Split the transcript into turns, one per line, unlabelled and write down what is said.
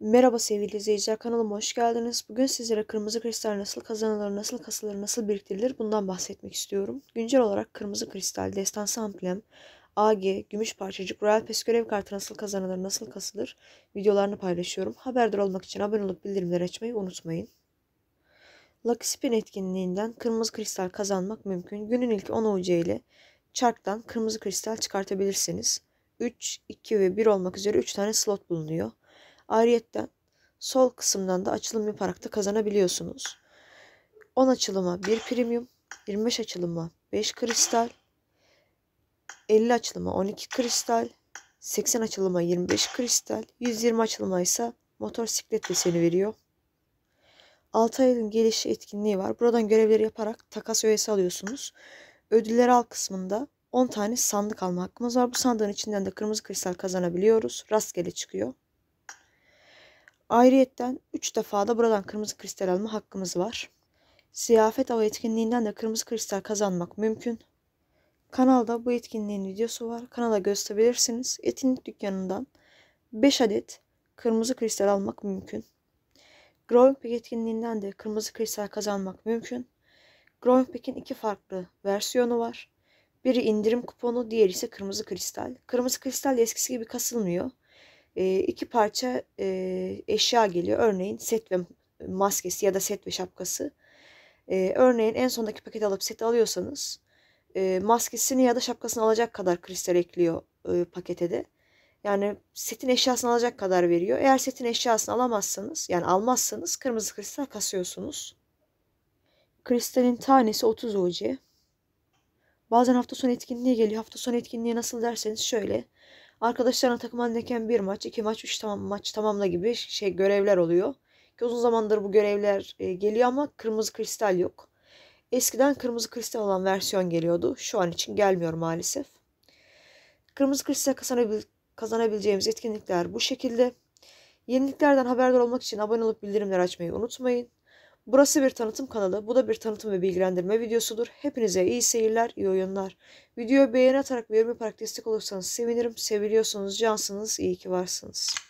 Merhaba sevgili izleyiciler kanalıma hoş geldiniz. Bugün sizlere kırmızı kristal nasıl kazanılır, nasıl kasılır, nasıl biriktirilir bundan bahsetmek istiyorum. Güncel olarak kırmızı kristal, destansı amplem, AG, gümüş parçacık, Royal Pass görev kartı nasıl kazanılır, nasıl kasılır videolarını paylaşıyorum. Haberdar olmak için abone olup bildirimleri açmayı unutmayın. Lucky Spin etkinliğinden kırmızı kristal kazanmak mümkün. Günün ilk 10 OC ile çarktan kırmızı kristal çıkartabilirsiniz. 3, 2 ve 1 olmak üzere 3 tane slot bulunuyor. Ayrıyetten sol kısımdan da açılım yaparak da kazanabiliyorsunuz. 10 açılıma 1 premium, 25 açılıma 5 kristal, 50 açılıma 12 kristal, 80 açılıma 25 kristal, 120 açılıma ise motosiklet deseni veriyor. 6 ayın gelişi etkinliği var. Buradan görevleri yaparak takas öğesi alıyorsunuz. Ödülleri al kısmında 10 tane sandık alma hakkımız var. Bu sandığın içinden de kırmızı kristal kazanabiliyoruz. Rastgele çıkıyor. Ayrıyetten 3 defa da buradan kırmızı kristal alma hakkımız var. Ziyafet Avı etkinliğinden de kırmızı kristal kazanmak mümkün. Kanalda bu etkinliğin videosu var. Kanala gösterebilirsiniz. Etkinlik dükkanından 5 adet kırmızı kristal almak mümkün. Growing Pack etkinliğinden de kırmızı kristal kazanmak mümkün. Growing Pack'in iki farklı versiyonu var. Biri indirim kuponu, diğeri ise kırmızı kristal. Kırmızı kristal eskisi gibi kasılmıyor e, iki parça e, eşya geliyor. Örneğin set ve maskesi ya da set ve şapkası. Ee, örneğin en sondaki paketi alıp set alıyorsanız e, maskesini ya da şapkasını alacak kadar kristal ekliyor e, pakete de. Yani setin eşyasını alacak kadar veriyor. Eğer setin eşyasını alamazsanız yani almazsanız kırmızı kristal kasıyorsunuz. Kristalin tanesi 30 OC. Bazen hafta sonu etkinliğe geliyor. Hafta sonu etkinliğe nasıl derseniz şöyle. Arkadaşlarına takım halindeyken bir maç, iki maç, üç tamam, maç tamamla gibi şey görevler oluyor. Ki uzun zamandır bu görevler e, geliyor ama kırmızı kristal yok. Eskiden kırmızı kristal olan versiyon geliyordu. Şu an için gelmiyor maalesef. Kırmızı kristal kazanabil kazanabileceğimiz etkinlikler bu şekilde. Yeniliklerden haberdar olmak için abone olup bildirimleri açmayı unutmayın. Burası bir tanıtım kanalı, bu da bir tanıtım ve bilgilendirme videosudur. Hepinize iyi seyirler, iyi oyunlar. Videoyu beğeni atarak ve yorum yaparak destek olursanız sevinirim. Seviliyorsunuz, cansınız, iyi ki varsınız.